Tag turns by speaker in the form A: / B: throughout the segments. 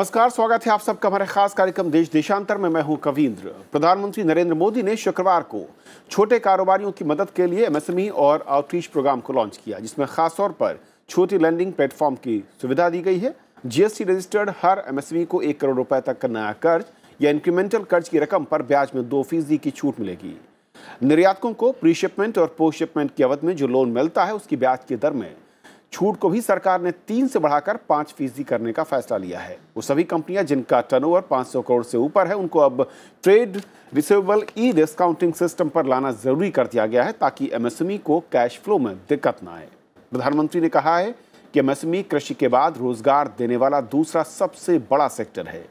A: नमस्कार स्वागत है आप सबका हमारे खास कार्यक्रम देश देशांतर में मैं हूं कविंद्र प्रधानमंत्री नरेंद्र मोदी ने शुक्रवार को छोटे कारोबारियों की मदद के लिए एमएसएमई और आउटरीच प्रोग्राम को लॉन्च किया जिसमें खासतौर पर छोटी लैंडिंग प्लेटफॉर्म की सुविधा दी गई है जीएसटी रजिस्टर्ड हर एमएसएमई को एक करोड़ रुपए तक का नया कर्ज या इंक्रीमेंटल कर्ज की रकम पर ब्याज में दो फीसदी की छूट मिलेगी निर्यातकों को प्री शिपमेंट और पोस्ट शिपमेंट की अवध में जो लोन मिलता है उसकी ब्याज की दर में छूट को भी सरकार ने तीन से बढ़ाकर पांच फीसदी करने का फैसला लिया है वो सभी कंपनियां जिनका टर्नओवर 500 करोड़ से ऊपर है उनको अब trade receivable e discounting system पर लाना जरूरी कर दिया गया है ताकि एमएसएमई e को कैश फ्लो में दिक्कत ना आए प्रधानमंत्री ने कहा है कि एमएसएमई e कृषि के बाद रोजगार देने वाला दूसरा सबसे बड़ा सेक्टर है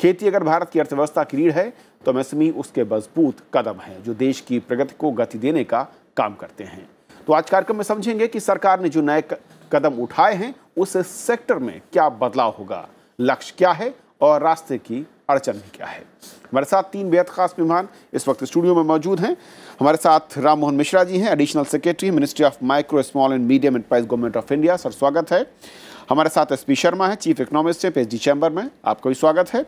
A: खेती अगर भारत की अर्थव्यवस्था की रीढ़ है तो एमएसएमई e उसके मजबूत कदम है जो देश की प्रगति को गति देने का काम करते हैं तो आज कार्यक्रम में समझेंगे कि सरकार ने जो नए कदम उठाए हैं उस सेक्टर में क्या बदलाव होगा लक्ष्य क्या है और रास्ते की अड़चन भी क्या है हमारे साथ तीन बेहद खास मेहमान इस वक्त स्टूडियो में मौजूद हैं हमारे साथ राम मोहन मिश्रा जी हैं additional secretary ministry of micro small and medium enterprise government of India sir स्वागत है हमारे साथ एस पी शर्मा है चीफ इकोनॉमिस्ट हैं पीएचडी चैम्बर में आपका भी स्वागत है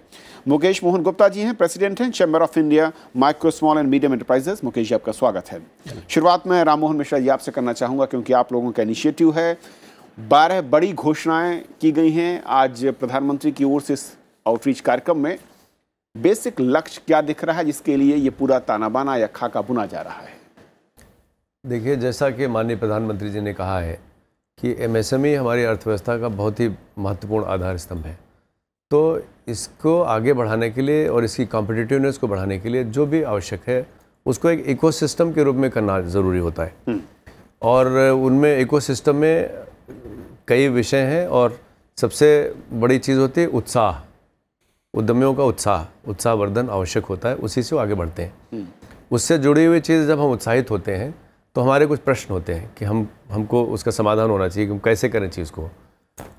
A: मुकेश मोहन गुप्ता जी हैं प्रेसिडेंट हैं chamber of India micro small and medium enterprises Mukesh ji आपका स्वागत है शुरुआत में राम मोहन मिश्रा जी आपसे करना चाहूँगा क्योंकि आप लोगों का इनिशिएटिव है बारह बड़ी घोषणाएं की गई हैं आज प्रधानमंत्री की ओर से इस आउटरीच कार्यक्रम में बेसिक लक्ष्य क्या दिख रहा है जिसके लिए ये पूरा ताना बाना या खाका बुना जा रहा है
B: देखिए जैसा कि माननीय प्रधानमंत्री जी ने कहा है कि एमएसएमई e हमारी अर्थव्यवस्था का बहुत ही महत्वपूर्ण आधार स्तंभ है तो इसको आगे बढ़ाने के लिए और इसकी कॉम्पिटिटिवनेस को बढ़ाने के लिए जो भी आवश्यक है उसको एक इकोसिस्टम के रूप में करना ज़रूरी होता है हम्म। और उनमें इकोसिस्टम में कई विषय हैं और सबसे बड़ी चीज़ होती है उत्साह उद्यमियों का उत्साह उत्साहवर्धन आवश्यक होता है उसी से वो आगे बढ़ते हैं हम्म। उससे जुड़ी हुई चीज़ जब हम उत्साहित होते हैं तो हमारे कुछ प्रश्न होते हैं कि हम हमको उसका समाधान होना चाहिए कि हम कैसे करें चीज़ को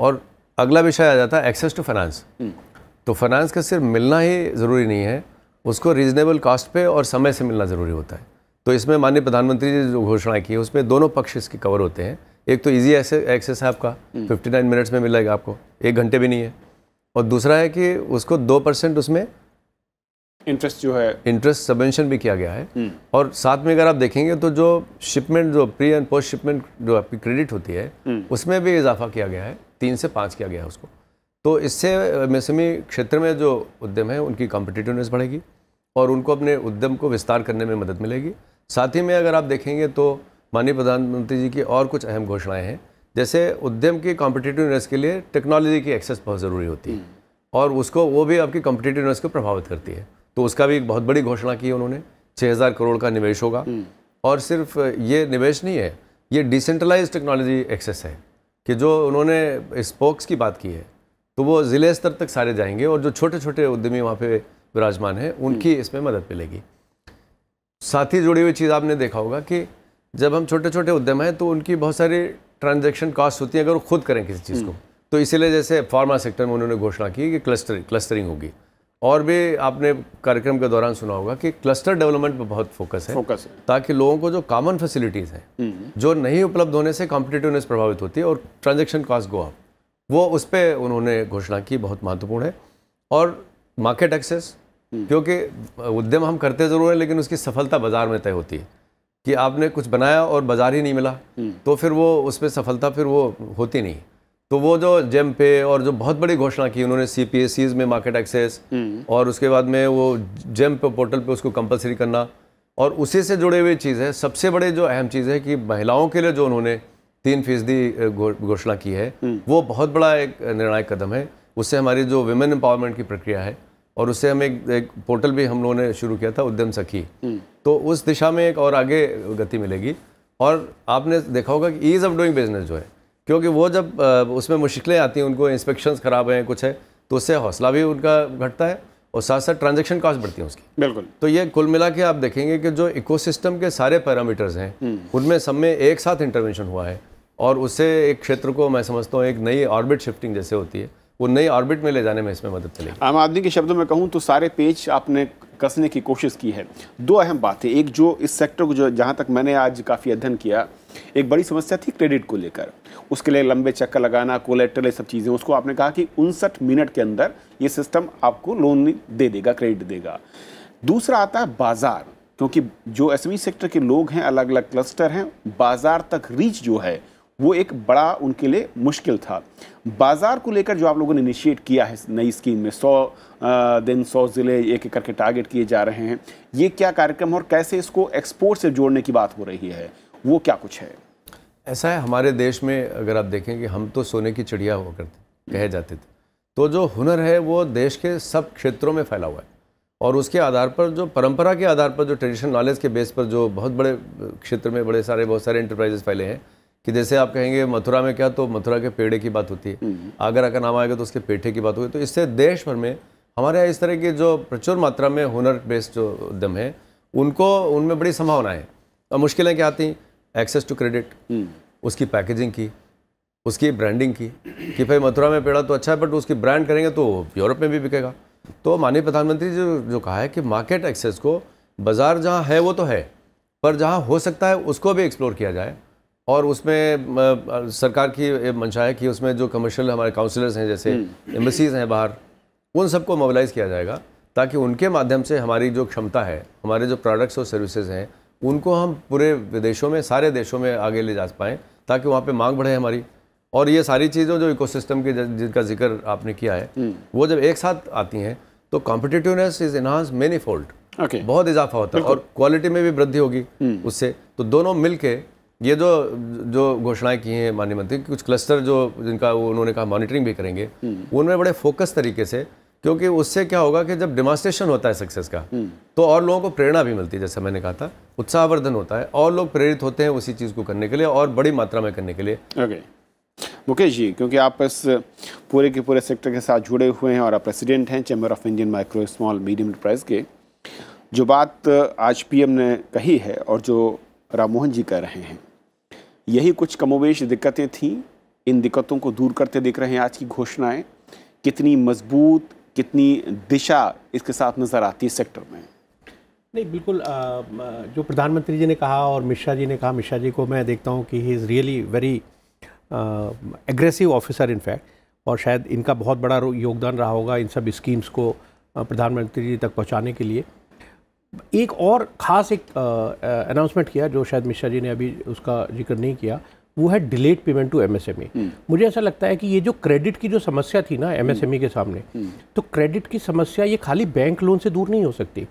B: और अगला विषय आ जाता है एक्सेस टू फाइनेंस तो फाइनेंस का सिर्फ मिलना ही ज़रूरी नहीं है उसको रीजनेबल कास्ट पे और समय से मिलना ज़रूरी होता है तो इसमें माननीय प्रधानमंत्री जी जो घोषणा की है उसमें दोनों पक्ष इसके कवर होते हैं एक तो ईजी एक्सेस है आपका फिफ्टी नाइन मिनट्स में मिलेगा आपको एक घंटे भी नहीं है और दूसरा है कि उसको दो परसेंट उसमें इंटरेस्ट जो है इंटरेस्ट सबेंशन भी किया गया है हम्म। और साथ में अगर आप देखेंगे तो जो शिपमेंट जो प्री एंड पोस्ट शिपमेंट जो आपकी क्रेडिट होती है हम्म। उसमें भी इजाफा किया गया है तीन से पाँच किया गया है उसको तो इससे मौसमी क्षेत्र में जो उद्यम है उनकी कॉम्पिटिटिवनेस बढ़ेगी और उनको अपने उद्यम को विस्तार करने में मदद मिलेगी साथ ही में अगर आप देखेंगे तो माननीय प्रधानमंत्री जी की और कुछ अहम घोषणाएं हैं जैसे उद्यम की कॉम्पिटेटिवनेस के लिए टेक्नोलॉजी की एक्सेस बहुत ज़रूरी होती है हम्म। और उसको वो भी आपकी कॉम्पिटेटिवनेस को प्रभावित करती है तो उसका भी एक बहुत बड़ी घोषणा की उन्होंने छः हज़ार करोड़ का निवेश होगा हम्म। और सिर्फ ये निवेश नहीं है ये डिसेंट्रलाइज टेक्नोलॉजी एक्सेस है कि जो उन्होंने स्पोक्स की बात की है तो वो ज़िले स्तर तक सारे जाएंगे और जो छोटे छोटे उद्यमी वहाँ पे विराजमान हैं उनकी हम्म। इसमें मदद मिलेगी साथ ही जुड़ी हुई चीज़ आपने देखा होगा कि जब हम छोटे छोटे उद्यम हैं तो उनकी बहुत सारी ट्रांजेक्शन कास्ट होती है अगर वो खुद करें किसी चीज़ को तो इसीलिए जैसे फार्मा सेक्टर में उन्होंने घोषणा की कि क्लस्टरिंग क्लस्टरिंग होगी और भी आपने कार्यक्रम के दौरान सुना होगा कि क्लस्टर डेवलपमेंट पर बहुत फोकस है फोकस है ताकि लोगों को जो कॉमन फैसिलिटीज़ हैं हम्म। जो नहीं उपलब्ध होने से कॉम्पिटेटिवनेस प्रभावित होती है और ट्रांजेक्शन कास्ट गोआ वो उस पर उन्होंने घोषणा की बहुत महत्वपूर्ण है और मार्केट हम्म। एक्सेस क्योंकि उद्यम हम करते ज़रूर हैं लेकिन उसकी सफलता बाज़ार में तय होती है कि आपने कुछ बनाया और बाज़ार ही नहीं मिला हम्म। तो फिर वो उस पर सफलता फिर वो होती नहीं तो वो जो जेम पे और जो बहुत बड़ी घोषणा की उन्होंने सी पी एस सीज में मार्केट हम्म। एक्सेस और उसके बाद में वो जेम पे पोर्टल पे उसको कंपलसरी करना और उसी से जुड़े हुए चीज़ है सबसे बड़े जो अहम चीज़ है कि महिलाओं के लिए जो उन्होंने तीन फीसदी घोषणा की है हम्म। वो बहुत बड़ा एक निर्णायक कदम है उससे हमारी जो वुमेन एम्पावरमेंट की प्रक्रिया है और उससे हम एक, एक पोर्टल भी हम लोगों ने शुरू किया था उद्यम सखी तो उस दिशा में एक और आगे गति मिलेगी और आपने देखा होगा कि ईज़ ऑफ डूइंग बिजनेस जो है क्योंकि वो जब उसमें मुश्किलें आती हैं उनको इंस्पेक्शन ख़राब हैं कुछ है तो उससे हौसला भी उनका घटता है और साथ साथ ट्रांजेक्शन कॉस्ट बढ़ती है उसकी बिल्कुल तो ये कुल मिला के आप देखेंगे कि जो इकोसिस्टम के सारे पैरामीटर्स हैं हम्म। उनमें सब में एक साथ इंटरवेंशन हुआ है और उससे एक क्षेत्र को मैं समझता हूँ एक नई ऑर्बिट शिफ्टिंग जैसे होती है वो नई ऑर्बिट में ले जाने में इसमें मदद चलेगी आम आदमी के शब्दों में कहूँ तो सारे पेज आपने कसने की कोशिश की है दो अहम
A: बातें एक जो इस सेक्टर को जो जहाँ तक मैंने आज काफ़ी अध्ययन किया एक बड़ी समस्या थी क्रेडिट को लेकर उसके लिए लंबे चक्कर लगाना कोलेक्टर ये सब चीज़ें उसको आपने कहा कि उनसठ मिनट के अंदर ये सिस्टम आपको लोन दे देगा क्रेडिट देगा दूसरा आता है बाज़ार क्योंकि जो एसएमई सेक्टर e के लोग हैं अलग अलग क्लस्टर हैं बाज़ार तक रीच जो है वो एक बड़ा उनके लिए मुश्किल था बाज़ार को लेकर जो आप लोगों ने इनिशिएट किया है नई स्कीम में सौ दिन सौ ज़िले एक एक करके टारगेट किए जा रहे हैं ये क्या कार्यक्रम और कैसे इसको एक्सपोर्ट से जोड़ने की बात हो रही है वो क्या कुछ है
B: ऐसा है हमारे देश में अगर आप देखें कि हम तो सोने की चिड़िया हुआ करते कहे जाते थे तो जो हुनर है वो देश के सब क्षेत्रों में फैला हुआ है और उसके आधार पर जो परंपरा के आधार पर जो ट्रेडिशनल नॉलेज के बेस पर जो बहुत बड़े क्षेत्र में बड़े सारे बहुत सारे इंटरप्राइजेस फैले हैं कि जैसे आप कहेंगे मथुरा में क्या तो मथुरा के पेड़े की बात होती है हम्म। आगरा का नाम आएगा तो उसके पेठे की बात होगी तो इससे देश भर में हमारे यहाँ इस तरह के जो प्रचुर मात्रा में हुनर बेस्ड जो उद्यम है उनको उनमें बड़ी संभावना है और मुश्किलें क्या आती एक्सेस टू क्रेडिट उसकी पैकेजिंग की उसकी ब्रांडिंग की कि भाई मथुरा में पेड़ा तो अच्छा है बट उसकी ब्रांड करेंगे तो यूरोप में भी बिकेगा तो माननीय प्रधानमंत्री जी जो कहा है कि मार्केट एक्सेस को बाज़ार जहाँ है वो तो है पर जहाँ हो सकता है उसको भी एक्सप्लोर किया जाए और उसमें सरकार की मंशा है कि उसमें जो कमर्शियल हमारे काउंसलर्स हैं जैसे एम्बसीज हम्म। हैं बाहर उन सबको मोबिलाइज़ किया जाएगा ताकि उनके माध्यम से हमारी जो क्षमता है हमारे जो प्रोडक्ट्स और सर्विसेज हैं उनको हम पूरे विदेशों में सारे देशों में आगे ले जा पाएँ ताकि वहाँ पर मांग बढ़े हमारी और ये सारी चीज़ें जो इकोसिस्टम के जिनका जिक्र आपने किया है हम्म। वो जब एक साथ आती हैं तो competitiveness is enhance many fold बहुत इजाफा होता है और क्वालिटी में भी वृद्धि होगी हम्म। उससे तो दोनों मिल ये जो जो घोषणाएं की हैं माननीय मंत्री कुछ क्लस्टर जो जिनका वो उन्होंने कहा मॉनिटरिंग भी करेंगे हम्म। उनमें बड़े फोकस तरीके से क्योंकि उससे क्या होगा कि जब डिमॉन्स्ट्रेशन होता है सक्सेस का हम्म। तो और लोगों को प्रेरणा भी मिलती है जैसा मैंने कहा था उत्साहवर्धन होता है और लोग प्रेरित होते हैं उसी चीज़ को करने के लिए और बड़ी मात्रा में करने के लिए ओके
A: मुकेश जी क्योंकि आप इस पूरे के पूरे सेक्टर के साथ जुड़े हुए हैं और आप प्रेसिडेंट हैं chamber of Indian micro small medium enterprise के जो बात आज पी ने कही है और जो राम जी कह रहे हैं यही कुछ कमोवेश दिक्कतें थीं इन दिक्कतों को दूर करते देख रहे हैं आज की घोषणाएं कितनी मजबूत कितनी दिशा इसके साथ नज़र आती है सेक्टर में
C: नहीं बिल्कुल जो प्रधानमंत्री जी ने कहा और मिश्रा जी ने कहा मिश्रा जी को मैं देखता हूँ कि he is really very aggressive officer in fact और शायद इनका बहुत बड़ा योगदान रहा होगा इन सब स्कीम्स को प्रधानमंत्री जी तक पहुँचाने के लिए एक और ख़ास एक अनाउंसमेंट किया जो शायद मिश्रा जी ने अभी उसका जिक्र नहीं किया वो है डिलेड पेमेंट टू एमएसएमई मुझे ऐसा लगता है कि ये जो क्रेडिट की जो समस्या थी ना एमएसएमई हम्म। e के सामने हम्म। तो क्रेडिट की समस्या ये खाली बैंक लोन से दूर नहीं हो सकती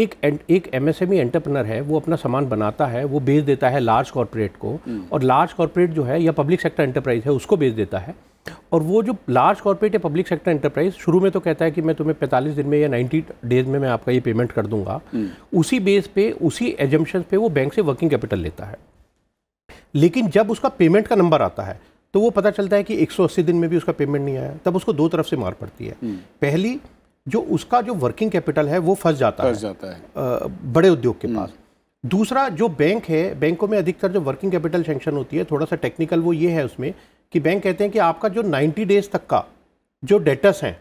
C: एक एक एमएसएमई एंटरप्रेनर e है वो अपना सामान बनाता है वो बेच देता है लार्ज कॉरपोरेट को हम्म। और लार्ज कॉरपोरेट जो है या पब्लिक सेक्टर एंटरप्राइज है उसको बेच देता है और वो जो लार्ज कॉर्पोरेट या पब्लिक सेक्टर एंटरप्राइज शुरू में तो कहता है कि मैं तुम्हें 45 दिन में या 90 डेज में मैं आपका ये पेमेंट कर दूंगा हम्म। उसी बेस पे उसी एजम्पन पे वो बैंक से वर्किंग कैपिटल लेता है लेकिन जब उसका पेमेंट का नंबर आता है तो वो पता चलता है कि 180 दिन में भी उसका पेमेंट नहीं आया तब उसको दो तरफ से मार पड़ती है हम्म। पहली जो उसका जो वर्किंग कैपिटल है वो फंस जाता है, जाता है। बड़े उद्योग के हम्म। पास दूसरा जो बैंक है बैंकों में अधिकतर जो वर्किंग कैपिटल सेंक्शन होती है थोड़ा सा टेक्निकल वो ये है उसमें कि बैंक कहते हैं कि आपका जो 90 डेज तक का जो डेटस हैं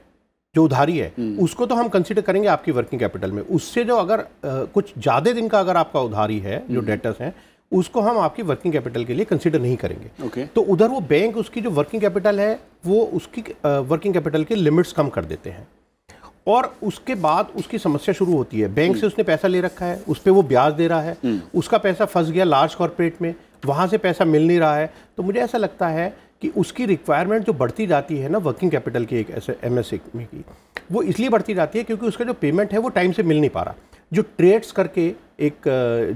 C: जो उधारी है हम्म। उसको तो हम कंसिडर करेंगे आपकी वर्किंग कैपिटल में उससे जो अगर कुछ ज़्यादा दिन का अगर आपका उधारी है जो डेटस हम्म। हैं उसको हम आपकी वर्किंग कैपिटल के लिए कंसिडर नहीं करेंगे okay. तो उधर वो बैंक उसकी जो वर्किंग कैपिटल है वो उसकी वर्किंग कैपिटल के लिमिट्स कम कर देते हैं और उसके बाद उसकी समस्या शुरू होती है बैंक हम्म। से उसने पैसा ले रखा है उस पर वो ब्याज दे रहा है उसका पैसा फंस गया लार्ज कॉरपोरेट में वहाँ से पैसा मिल नहीं रहा है तो मुझे ऐसा लगता है कि उसकी रिक्वायरमेंट जो बढ़ती जाती है ना वर्किंग कैपिटल की एक ऐसे एम में की वो इसलिए बढ़ती जाती है क्योंकि उसका जो पेमेंट है वो टाइम से मिल नहीं पा रहा जो ट्रेड्स करके एक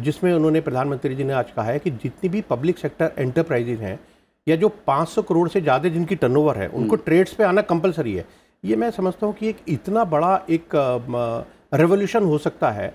C: जिसमें उन्होंने प्रधानमंत्री जी ने आज कहा है कि जितनी भी पब्लिक सेक्टर एंटरप्राइजेज हैं या जो 500 करोड़ से ज़्यादा जिनकी टर्नओवर है उनको ट्रेड्स हम्म। पे आना कंपलसरी है ये मैं समझता हूँ कि एक इतना बड़ा एक रेवोल्यूशन हो सकता है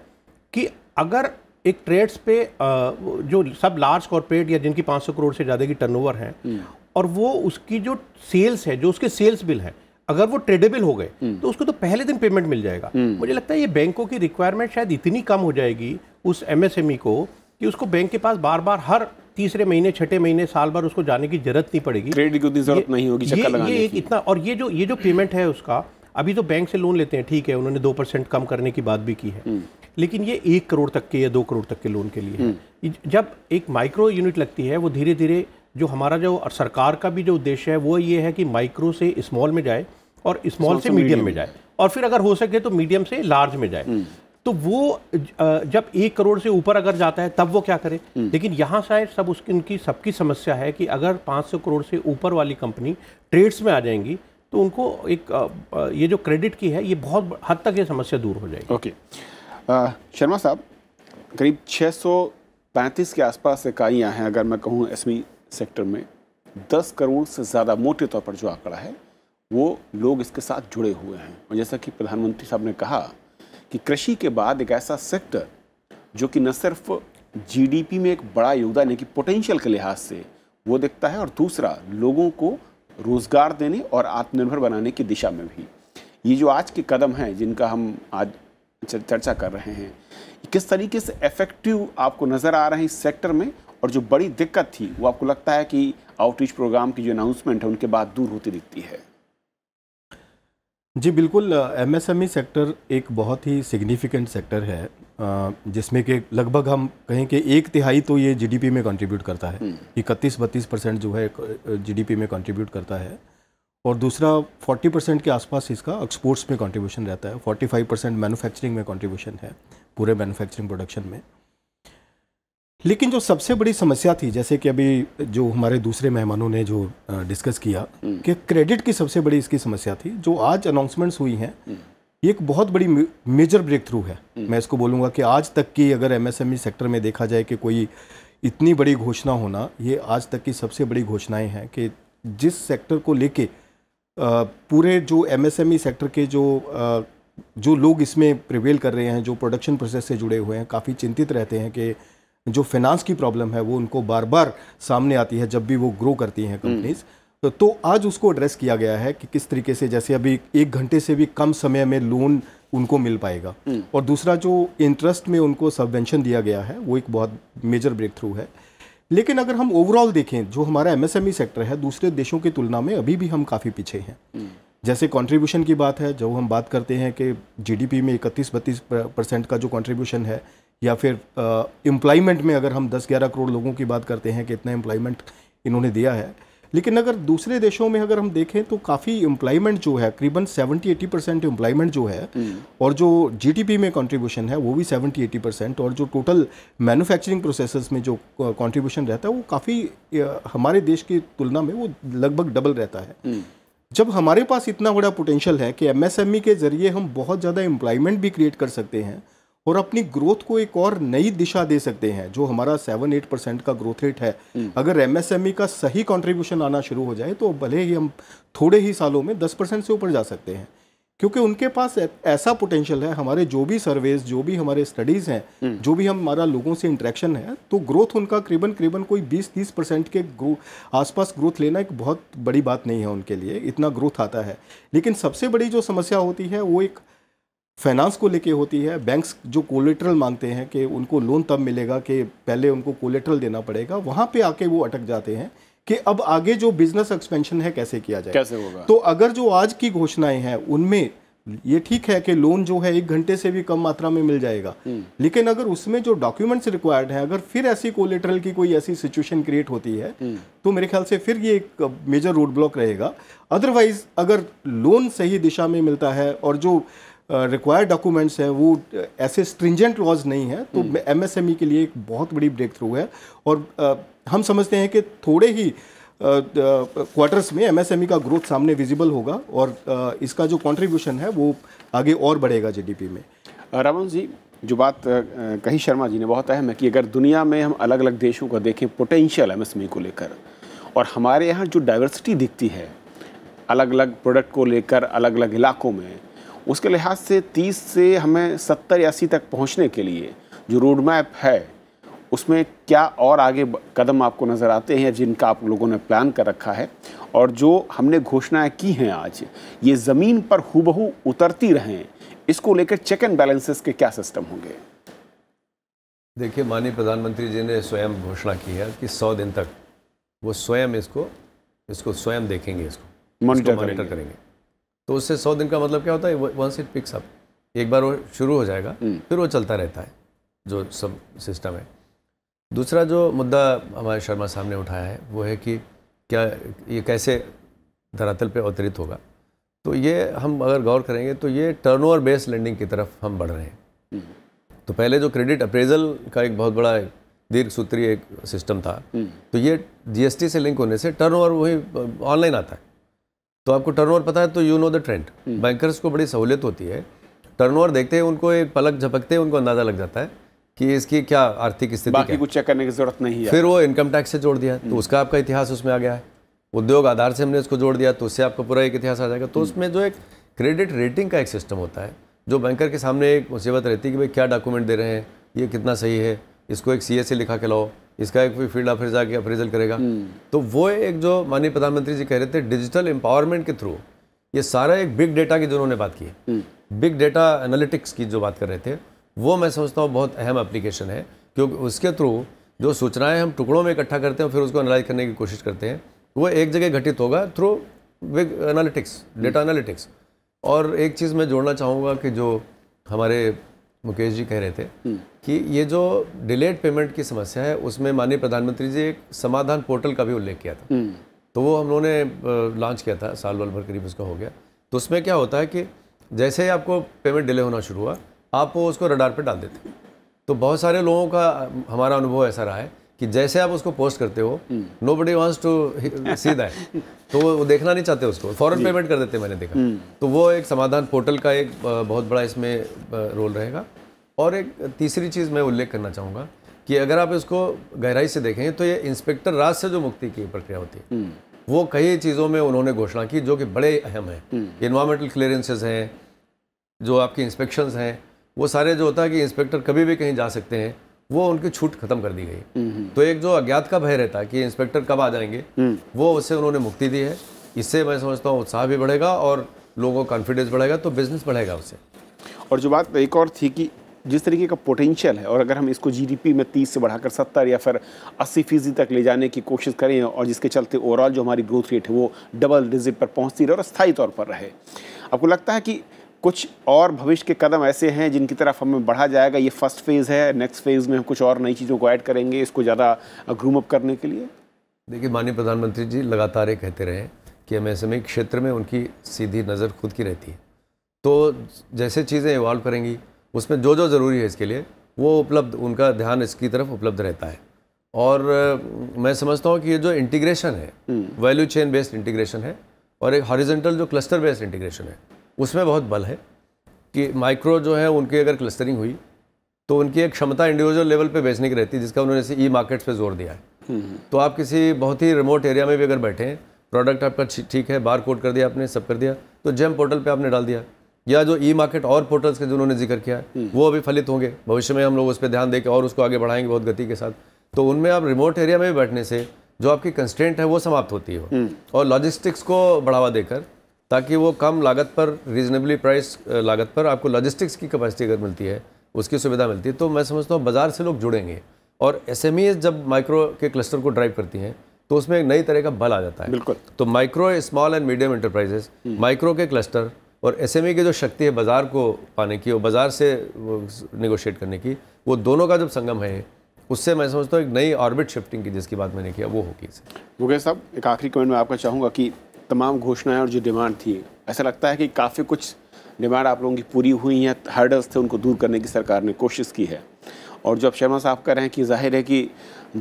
C: कि अगर एक ट्रेड्स पे जो सब लार्ज कॉरपोरेट या जिनकी 500 करोड़ से ज़्यादा की टर्नओवर हैं हम्म। और वो उसकी जो सेल्स है जो उसके सेल्स बिल है अगर वो ट्रेडेबल हो गए हम्म। तो उसको तो पहले दिन पेमेंट मिल जाएगा हम्म। मुझे लगता है ये बैंकों की रिक्वायरमेंट शायद इतनी कम हो जाएगी उस एमएसएमई e को कि उसको बैंक के पास बार बार हर तीसरे महीने छठे महीने साल भर उसको जाने की
A: जरूरत नहीं पड़ेगी क्रेडिट जरूरत नहीं होगी ये, लगाने ये एक
C: इतना और ये जो ये जो पेमेंट है उसका अभी तो बैंक से लोन लेते हैं ठीक है उन्होंने दो परसेंट कम करने की बात भी की है हम्म। लेकिन ये एक करोड़ तक के या दो करोड़ तक के लोन के लिए जब एक माइक्रो यूनिट लगती है वो धीरे धीरे जो हमारा जो सरकार का भी जो उद्देश्य है वो ये है कि माइक्रो से स्मॉल में जाए और स्मॉल से मीडियम में जाए और फिर अगर हो सके तो मीडियम से लार्ज में जाए हम्म। तो वो जब एक करोड़ से ऊपर अगर जाता है तब वो क्या करे हम्म। लेकिन यहाँ शायद सब उसकी उनकी सबकी समस्या है कि अगर 500 करोड़ से ऊपर वाली कंपनी ट्रेड्स में आ जाएंगी तो उनको एक ये जो क्रेडिट
A: की है ये बहुत हद तक ये समस्या दूर हो जाएगी ओके okay. शर्मा साहब करीब 635 के आसपास इकाइयाँ हैं अगर मैं कहूँ एसमी सेक्टर में 10 करोड़ से ज़्यादा मोटे तौर पर जो आंकड़ा है वो लोग इसके साथ जुड़े हुए हैं और जैसा कि प्रधानमंत्री साहब ने कहा कि कृषि के बाद एक ऐसा सेक्टर जो कि न सिर्फ जीडीपी में एक बड़ा योगदान है कि पोटेंशियल के लिहाज से वो दिखता है और दूसरा लोगों को रोज़गार देने और आत्मनिर्भर बनाने की दिशा में भी ये जो आज के कदम हैं जिनका हम आज चर्चा कर रहे हैं किस तरीके से इफेक्टिव आपको नज़र आ रहे हैं इस सेक्टर में और जो बड़ी दिक्कत थी वो आपको लगता है कि आउटरीच प्रोग्राम की जो अनाउंसमेंट है उनके बाद दूर होती दिखती है
D: जी बिल्कुल एमएसएमई सेक्टर एक बहुत ही सिग्निफिकेंट सेक्टर है जिसमें कि लगभग हम कहें कि एक तिहाई तो ये जीडीपी में कंट्रीब्यूट करता है हम्म। इकतीस बत्तीस परसेंट जो है जीडीपी में कंट्रीब्यूट करता है और दूसरा 40 परसेंट के आसपास इसका एक्सपोर्ट्स में कंट्रीब्यूशन रहता है 45 परसेंट मैनुफैक्चरिंग में कंट्रीब्यूशन है पूरे मैनुफैक्चरिंग प्रोडक्शन में लेकिन जो सबसे बड़ी समस्या थी जैसे कि अभी जो हमारे दूसरे मेहमानों ने जो डिस्कस किया हम्म। कि क्रेडिट की सबसे बड़ी इसकी समस्या थी जो आज अनाउंसमेंट्स हुई हैं हम्म। ये एक बहुत बड़ी मेजर ब्रेक थ्रू है हम्म। मैं इसको बोलूँगा कि आज तक की अगर एमएसएमई सेक्टर e में देखा जाए कि कोई इतनी बड़ी घोषणा होना ये आज तक की सबसे बड़ी घोषणाएँ हैं कि जिस सेक्टर को लेके पूरे जो एम सेक्टर e के जो जो लोग इसमें प्रिवेल कर रहे हैं जो प्रोडक्शन प्रोसेस से जुड़े हुए हैं काफ़ी चिंतित रहते हैं कि जो फिनांस की प्रॉब्लम है वो उनको बार बार सामने आती है जब भी वो ग्रो करती हैं कंपनीज़ हम्म। तो, तो आज उसको एड्रेस किया गया है कि किस तरीके से जैसे अभी एक घंटे से भी कम समय में लोन उनको मिल पाएगा हम्म। और दूसरा जो इंटरेस्ट में उनको सबवेंशन दिया गया है वो एक बहुत मेजर ब्रेक थ्रू है लेकिन अगर हम ओवरऑल देखें जो हमारा एमएसएमई सेक्टर e है दूसरे देशों की तुलना में अभी भी हम काफ़ी पीछे हैं हम्म। जैसे कंट्रीब्यूशन की बात है जब हम बात करते हैं कि जीडीपी में इकतीस बत्तीस परसेंट का जो कंट्रीब्यूशन है या फिर एम्प्लॉयमेंट में अगर हम 10-11 करोड़ लोगों की बात करते हैं कि इतना एम्प्लॉयमेंट इन्होंने दिया है लेकिन अगर दूसरे देशों में अगर हम देखें तो काफ़ी एम्प्लॉयमेंट जो है करीबन 70-80 परसेंट एम्प्लॉयमेंट जो है हम्म। और जो जीडीपी में कंट्रीब्यूशन है वो भी 70-80 परसेंट और जो टोटल मैन्युफैक्चरिंग प्रोसेस में जो कॉन्ट्रीब्यूशन रहता है वो काफ़ी हमारे देश की तुलना में वो लगभग डबल रहता है हम्म। जब हमारे पास इतना बड़ा पोटेंशियल है कि एम e के ज़रिए हम बहुत ज़्यादा एम्प्लॉयमेंट भी क्रिएट कर सकते हैं और अपनी ग्रोथ को एक और नई दिशा दे सकते हैं जो हमारा सेवन एट परसेंट का ग्रोथ रेट है हम्म। अगर एमएसएमई e का सही कंट्रीब्यूशन आना शुरू हो जाए तो भले ही हम थोड़े ही सालों में दस परसेंट से ऊपर जा सकते हैं क्योंकि उनके पास ऐसा पोटेंशियल है हमारे जो भी सर्वेस जो भी हमारे स्टडीज़ हैं हम्म। जो भी हमारा लोगों से इंट्रैक्शन है तो ग्रोथ उनका करीबन करीबन कोई 20-30 परसेंट के ग्रो आसपास ग्रोथ लेना एक बहुत बड़ी बात नहीं है उनके लिए इतना ग्रोथ आता है लेकिन सबसे बड़ी जो समस्या होती है वो एक फाइनेंस को लेके होती है बैंक्स जो कोलेट्रल मांगते हैं कि उनको लोन तब मिलेगा कि पहले उनको कोलेट्रल देना पड़ेगा वहाँ पे आके वो अटक जाते हैं कि अब आगे जो बिजनेस एक्सपेंशन है कैसे किया जाए
A: कैसे होगा तो
D: अगर जो आज की घोषणाएं हैं उनमें ये ठीक है कि लोन जो है एक घंटे से भी कम मात्रा में मिल जाएगा हम्म। लेकिन अगर उसमें जो डॉक्यूमेंट्स रिक्वायर्ड हैं अगर फिर ऐसी कोलेट्रल की कोई ऐसी सिचुएशन क्रिएट होती है हम्म। तो मेरे ख्याल से फिर ये एक मेजर रोड ब्लॉक रहेगा अदरवाइज अगर लोन सही दिशा में मिलता है और जो रिक्वायर्ड डॉक्यूमेंट्स हैं वो ऐसे स्ट्रिंजेंट लॉज नहीं है तो एमएसएमई हम्म। e के लिए एक बहुत बड़ी ब्रेक थ्रू है और आ, हम समझते हैं कि थोड़े ही क्वार्टर्स में एम e का ग्रोथ सामने विजिबल होगा और आ, इसका जो कंट्रीब्यूशन है वो
A: आगे और बढ़ेगा जीडीपी में रावण जी जो बात कही शर्मा जी ने बहुत अहम है कि अगर दुनिया में हम अलग अलग देशों का देखें पोटेंशियल ई e को लेकर और हमारे यहाँ जो डाइवर्सिटी दिखती है अलग अलग प्रोडक्ट को लेकर अलग अलग इलाकों में उसके लिहाज से 30 से हमें 70 या अस्सी तक पहुंचने के लिए जो रोड मैप है उसमें क्या और आगे कदम आपको नज़र आते हैं जिनका आप लोगों ने प्लान कर रखा है और जो हमने घोषणाएं की हैं आज ये ज़मीन पर हुबहू उतरती रहें इसको लेकर चेक एंड बैलेंसेस के क्या सिस्टम होंगे
B: देखिए माननीय प्रधानमंत्री जी ने स्वयं घोषणा की है कि सौ दिन तक वो स्वयं इसको इसको स्वयं देखेंगे इसको मॉनिटर करेंगे, करेंगे। तो उससे सौ दिन का मतलब क्या होता है वंस इट पिक्स अप एक बार वो शुरू हो जाएगा हम्म। फिर वो चलता रहता है जो सब सिस्टम है दूसरा जो मुद्दा हमारे शर्मा साहब ने उठाया है वो है कि क्या ये कैसे धरातल पे अवतरित होगा तो ये हम अगर गौर करेंगे तो ये टर्नओवर बेस्ड लेंडिंग की तरफ हम बढ़ रहे हैं हम्म। तो पहले जो क्रेडिट अप्रेजल का एक बहुत बड़ा दीर्घ सूत्री एक सिस्टम था हम्म। तो ये जीएसटी से लिंक होने से टर्नओवर वही ऑनलाइन आता है तो आपको टर्नओवर पता है तो you know the trend bankers को बड़ी सहूलियत होती है टर्नओवर देखते हैं उनको एक पलक झपकते हैं उनको अंदाज़ा लग जाता है कि इसकी क्या आर्थिक स्थिति बाकी कुछ चेक करने की जरूरत नहीं है फिर वो इनकम टैक्स से जोड़ दिया तो हम्म। उसका आपका इतिहास उसमें आ गया है उद्योग आधार से हमने इसको जोड़ दिया तो उससे आपका पूरा एक इतिहास आ जाएगा तो हम्म। उसमें जो एक क्रेडिट रेटिंग का एक सिस्टम होता है जो बैंकर के सामने एक मुसीबत रहती है कि भाई क्या डॉक्यूमेंट दे रहे हैं ये कितना सही है इसको एक सी e लिखा के लाओ इसका एक फील्ड ऑफिस जाके अप्रेजल करेगा हम्म। तो वो एक जो माननीय प्रधानमंत्री जी कह रहे थे डिजिटल एम्पावरमेंट के थ्रू ये सारा एक बिग डेटा की जो उन्होंने बात की बिग डेटा एनालिटिक्स की जो बात कर रहे थे वो मैं समझता हूँ बहुत अहम एप्लीकेशन है क्योंकि उसके थ्रू जो सूचनाएं हम टुकड़ों में इकट्ठा करते हैं फिर उसको एनालाइज करने की कोशिश करते हैं वो एक जगह घटित होगा through big analytics data analytics और एक चीज़ मैं जोड़ना चाहूँगा कि जो हमारे मुकेश जी कह रहे थे हम्म। कि ये जो डिलेड पेमेंट की समस्या है उसमें माननीय प्रधानमंत्री जी एक समाधान पोर्टल का भी उल्लेख किया था हम्म। तो वो हम लोगों ने लॉन्च किया था साल वाल भर करीब उसका हो गया तो उसमें क्या होता है कि जैसे ही आपको पेमेंट डिले होना शुरू हुआ आप वो उसको रडार पर डाल देते तो बहुत सारे लोगों का हमारा अनुभव ऐसा रहा है कि जैसे आप उसको पोस्ट करते हो nobody wants to see that तो वो देखना नहीं चाहते उसको फॉरन पेमेंट कर देते मैंने देखा हम्म। तो वो एक समाधान पोर्टल का एक बहुत बड़ा इसमें रोल रहेगा और एक तीसरी चीज़ मैं उल्लेख करना चाहूँगा कि अगर आप इसको गहराई से देखें तो ये इंस्पेक्टर राज से जो मुक्ति की प्रक्रिया होती है हम्म। वो कई चीज़ों में उन्होंने घोषणा की जो कि बड़े अहम हैं इन्वामेंटल हम्म। क्लियरेंसेज हैं जो आपकी इंस्पेक्शंस हैं वो सारे जो होता है कि इंस्पेक्टर कभी भी कहीं जा सकते हैं वो उनकी छूट खत्म कर दी गई हम्म, हम्म। तो एक जो अज्ञात का भय रहता है कि इंस्पेक्टर कब आ जाएंगे हम्म। वो उससे उन्होंने मुक्ति दी है इससे मैं समझता हूँ उत्साह भी बढ़ेगा और लोगों का कॉन्फिडेंस बढ़ेगा तो बिजनेस बढ़ेगा उससे
A: और जो बात एक और थी कि जिस तरीके का पोटेंशियल है और अगर हम इसको जीडीपी में 30 से बढ़ाकर 70 या फिर 80 फीसदी तक ले जाने की कोशिश करें और जिसके चलते ओवरऑल जो हमारी ग्रोथ रेट है वो डबल डिजिट पर पहुंचती रहे और स्थायी तौर पर रहे आपको लगता है कि कुछ और भविष्य के कदम ऐसे हैं जिनकी तरफ हमें बढ़ा जाएगा ये फर्स्ट फेज़ है नेक्स्ट फेज़ में हम कुछ और नई चीज़ों को ऐड करेंगे इसको ज़्यादा ग्रूम अप करने के लिए
B: देखिए माननीय प्रधानमंत्री जी लगातार ये कहते रहे कि हम ऐसे में क्षेत्र में उनकी सीधी नज़र खुद की रहती है तो जैसे चीज़ें इवॉल्व करेंगी उसमें जो जो ज़रूरी है इसके लिए वो उपलब्ध उनका ध्यान इसकी तरफ उपलब्ध रहता है और मैं समझता हूँ कि ये जो इंटीग्रेशन है वैल्यू चेन बेस्ड इंटीग्रेशन है और एक हॉरिजेंटल जो क्लस्टर बेस्ड इंटीग्रेशन है उसमें बहुत बल है कि माइक्रो जो है उनकी अगर क्लस्टरिंग हुई तो उनकी एक क्षमता इंडिविजुअल लेवल पे बेचने की रहती है जिसका उन्होंने ई मार्केट्स पे जोर दिया है हम्म। तो आप किसी बहुत ही रिमोट एरिया में भी अगर बैठे हैं प्रोडक्ट आपका ठीक है बार कोड कर दिया आपने सब कर दिया तो जेम पोर्टल पे आपने डाल दिया या जो ई मार्केट और पोर्टल्स के जिन्होंने जिक्र किया है हम्म। वो अभी फलित होंगे भविष्य में हम लोग उस पर ध्यान देकर और उसको आगे बढ़ाएंगे बहुत गति के साथ तो उनमें आप रिमोट एरिया में भी बैठने से जो आपकी कंस्टेंट है वो समाप्त होती है हम्म। और लॉजिस्टिक्स को बढ़ावा देकर ताकि वो कम लागत पर रीज़नेबली प्राइस लागत पर आपको लॉजिस्टिक्स की कैपेसिटी अगर मिलती है उसकी सुविधा मिलती है तो मैं समझता हूँ बाज़ार से लोग जुड़ेंगे और एस जब माइक्रो के क्लस्टर को ड्राइव करती हैं तो उसमें एक नई तरह का बल आ जाता है बिल्कुल तो micro small and medium enterprises micro के क्लस्टर और एस e की जो शक्ति है बाज़ार को पाने की और बाज़ार से निगोशिएट करने की वो दोनों का जब संगम है उससे मैं समझता हूँ एक नई ऑर्बिट शिफ्टिंग की जिसकी बात मैंने किया वो होगी मुकेश साहब एक आखिरी
A: कमेंट में आपका चाहूँगा कि तमाम घोषणाएं और जो डिमांड थी ऐसा लगता है कि काफ़ी कुछ डिमांड आप लोगों की पूरी हुई हैं हर्डल्स थे उनको दूर करने की सरकार ने कोशिश की है और जो अब शर्मा साहब कह रहे हैं कि जाहिर है कि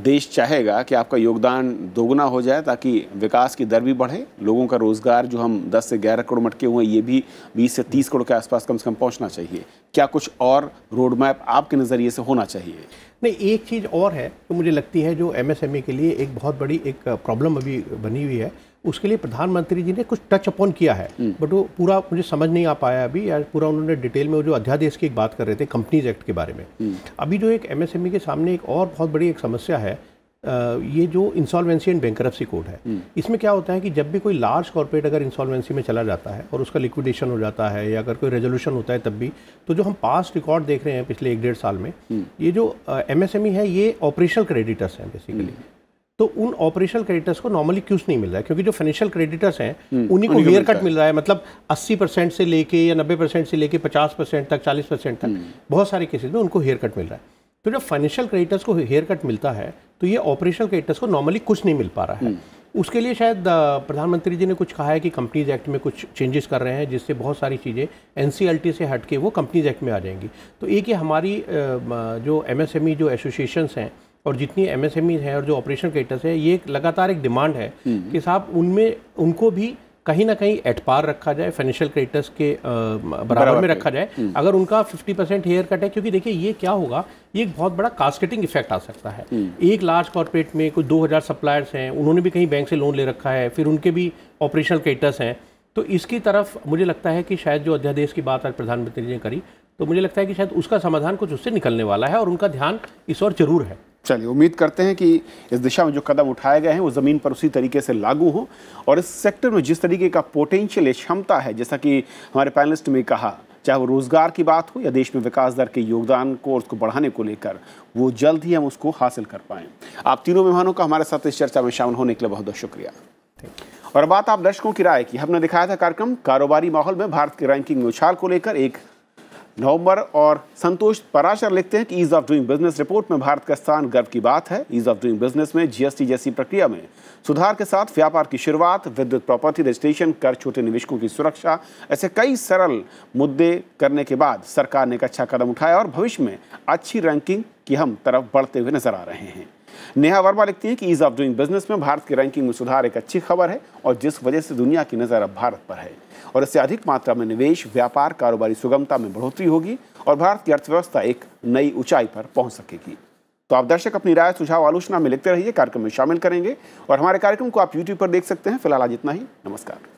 A: देश चाहेगा कि आपका योगदान दोगुना हो जाए ताकि विकास की दर भी बढ़े लोगों का रोज़गार जो हम 10 से 11 करोड़ मटके हुए ये भी 20 से 30 करोड़ के आसपास कम से कम पहुंचना चाहिए क्या कुछ और रोड मैप आपके नज़रिए से होना चाहिए नहीं
C: एक चीज़ और है जो तो मुझे लगती है जो एमएसएमई e के लिए एक बहुत बड़ी एक प्रॉब्लम अभी बनी हुई है उसके लिए प्रधानमंत्री जी ने कुछ टच अपॉन किया है हम्म। बट वो पूरा मुझे समझ नहीं आ पाया अभी या पूरा उन्होंने डिटेल में जो अध्यादेश की एक बात कर रहे थे कंपनीज एक्ट के बारे में हम्म। अभी जो एक एमएसएमई e के सामने एक और बहुत बड़ी एक समस्या है ये जो इंसॉल्वेंसी एंड बैंकरप्सी कोड है हम्म। इसमें क्या होता है कि जब भी कोई लार्ज कॉर्पोरेट अगर इंसॉल्वेंसी में चला जाता है और उसका लिक्विडेशन हो जाता है या अगर कोई रेजोल्यूशन होता है तब भी तो जो हम पास्ट रिकॉर्ड देख रहे हैं पिछले एक डेढ़ साल में हम्म। ये जो एमएसएमई e है ये ऑपरेशनल क्रेडिटर्स हैं बेसिकली हम्म। तो उन ऑपरेशनल क्रेडिटर्स को नॉर्मली क्यूज नहीं मिल रहा है क्योंकि जो फाइनेंशियल क्रेडिटर्स हैं उन्हीं को हेयर कट मिल रहा है मतलब 80 परसेंट से लेके या 90 परसेंट से लेके 50 परसेंट तक 40 परसेंट तक बहुत सारे केसेस में उनको हेयर कट मिल रहा है तो जब फाइनेंशियल क्रेडिटर्स को हेयर कट मिलता है तो ये ऑपरेशनल क्रेडिटर्स को नॉर्मली कुछ नहीं मिल पा रहा है हम्म। उसके लिए शायद प्रधानमंत्री जी ने कुछ कहा है कि कंपनीज एक्ट में कुछ चेंजेस कर रहे हैं जिससे बहुत सारी चीज़ें एन से हट के वो कंपनीज एक्ट में आ जाएंगी तो एक ये हमारी जो एम e, जो एसोसिएशन हैं और जितनी एम हैं और जो ऑपरेशन क्रिएटर्स हैं ये लगातार एक डिमांड है हम्म। कि साहब उनमें उनको भी कहीं ना कहीं एट पार रखा जाए फाइनेंशियल क्रेडिटर्स के बराबर में रखा जाए हम्म। अगर उनका 50 परसेंट हेयर कट है क्योंकि देखिए ये क्या होगा ये एक बहुत बड़ा कास्केटिंग इफेक्ट आ सकता है हम्म। एक लार्ज कॉर्पोरेट में कुछ 2000 सप्लायर्स हैं उन्होंने भी कहीं बैंक से लोन ले रखा है फिर उनके भी ऑपरेशनल क्रेडिटर्स हैं तो इसकी तरफ मुझे लगता है कि शायद जो अध्यादेश की बात आज प्रधानमंत्री ने करी तो मुझे लगता है कि शायद उसका समाधान कुछ उससे निकलने वाला है और उनका ध्यान इस और
A: जरूर है चलिए उम्मीद करते हैं कि इस दिशा में जो कदम उठाए गए हैं वो ज़मीन पर उसी तरीके से लागू हो और इस सेक्टर में जिस तरीके का पोटेंशियल क्षमता है जैसा कि हमारे पैनलिस्ट में कहा चाहे वो रोज़गार की बात हो या देश में विकास दर के योगदान को और उसको बढ़ाने को लेकर वो जल्द ही हम उसको हासिल कर पाएँ आप तीनों मेहमानों का हमारे साथ इस चर्चा में शामिल होने के लिए बहुत बहुत शुक्रिया और बात आप दर्शकों की राय की हमने दिखाया था कार्यक्रम कारोबारी माहौल में भारत की रैंकिंग में उछाल को लेकर एक नवंबर और संतोष पराशर लिखते हैं कि ease of doing business report में भारत का स्थान गर्व की बात है ईज़ ऑफ डूइंग बिजनेस में जीएसटी जैसी प्रक्रिया में सुधार के साथ व्यापार की शुरुआत विद्युत प्रॉपर्टी रजिस्ट्रेशन कर छोटे निवेशकों की सुरक्षा ऐसे कई सरल मुद्दे करने के बाद सरकार ने एक अच्छा कदम उठाया और भविष्य में अच्छी रैंकिंग की हम तरफ बढ़ते हुए नजर आ रहे हैं नेहा वर्मा लिखती है कि ईज ऑफ डूइंग बिजनेस में भारत की रैंकिंग में सुधार एक अच्छी खबर है और जिस वजह से दुनिया की नज़र अब भारत पर है और इससे अधिक मात्रा में निवेश व्यापार कारोबारी सुगमता में बढ़ोतरी होगी और भारत की अर्थव्यवस्था एक नई ऊंचाई पर पहुंच सकेगी तो आप दर्शक अपनी राय सुझाव आलोचना में लिखते रहिए कार्यक्रम में शामिल करेंगे और हमारे कार्यक्रम को आप यूट्यूब पर देख सकते हैं फिलहाल आज इतना ही नमस्कार